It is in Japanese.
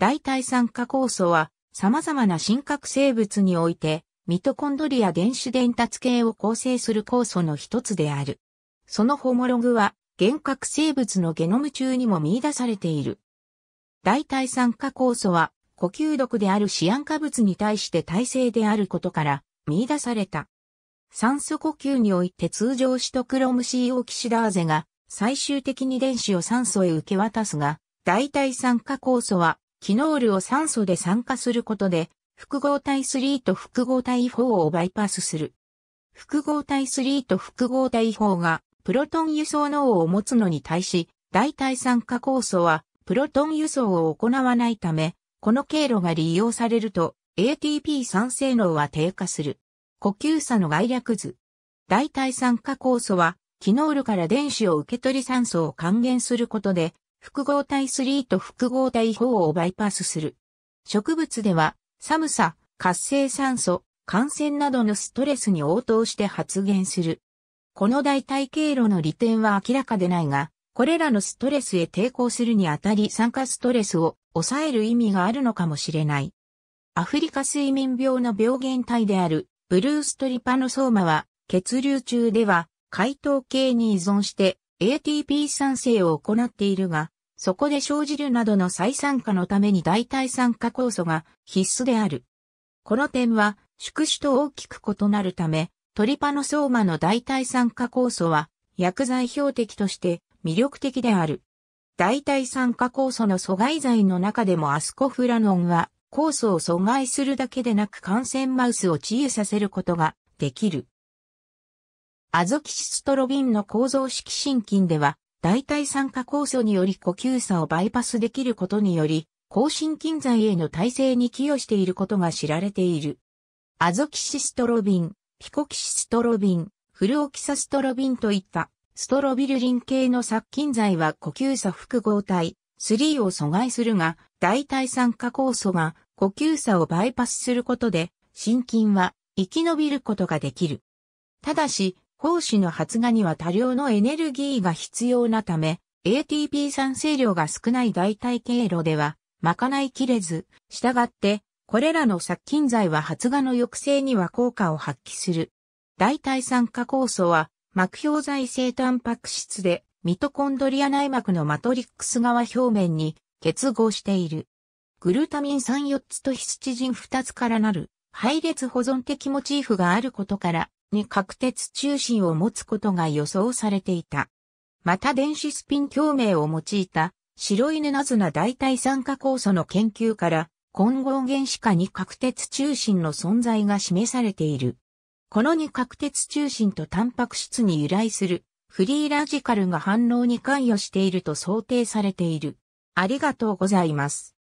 代替酸化酵素は様々な真核生物においてミトコンドリア電子伝達系を構成する酵素の一つである。そのホモログは原核生物のゲノム中にも見出されている。代替酸化酵素は呼吸毒であるシアン化物に対して耐性であることから見出された。酸素呼吸において通常シトクロム C オキシダーゼが最終的に電子を酸素へ受け渡すが、代替酸化酵素はキノールを酸素で酸化することで、複合体3と複合体4をバイパスする。複合体3と複合体4がプロトン輸送脳を持つのに対し、代替酸化酵素はプロトン輸送を行わないため、この経路が利用されると ATP 酸性能は低下する。呼吸差の概略図。代替酸化酵素は、キノールから電子を受け取り酸素を還元することで、複合体3と複合体4をバイパスする。植物では、寒さ、活性酸素、感染などのストレスに応答して発現する。この代替経路の利点は明らかでないが、これらのストレスへ抵抗するにあたり酸化ストレスを抑える意味があるのかもしれない。アフリカ睡眠病の病原体であるブルーストリパノソーマは血流中では解凍系に依存して ATP 酸性を行っているが、そこで生じるなどの再酸化のために代替酸化酵素が必須である。この点は、宿主と大きく異なるため、トリパノソーマの代替酸化酵素は、薬剤標的として魅力的である。代替酸化酵素の阻害剤の中でもアスコフラノンは酵素を阻害するだけでなく感染マウスを治癒させることができる。アゾキシストロビンの構造式心筋では、代替酸化酵素により呼吸差をバイパスできることにより、抗心筋剤への耐性に寄与していることが知られている。アゾキシストロビン、ピコキシストロビン、フルオキサストロビンといったストロビルリン系の殺菌剤は呼吸差複合体3を阻害するが、代替酸化酵素が呼吸差をバイパスすることで、心筋は生き延びることができる。ただし、胞子の発芽には多量のエネルギーが必要なため、ATP 酸性量が少ない代替経路では、まかないきれず、従って、これらの殺菌剤は発芽の抑制には効果を発揮する。代替酸化酵素は、膜表剤性タンパク質で、ミトコンドリア内膜のマトリックス側表面に結合している。グルタミン3、4つとヒスチジン2つからなる配列保存的モチーフがあることから、に確鉄中心を持つことが予想されていた。また電子スピン共鳴を用いた白いナズナ代替酸化酵素の研究から混合原子化に確鉄中心の存在が示されている。この二角鉄中心とタンパク質に由来するフリーラジカルが反応に関与していると想定されている。ありがとうございます。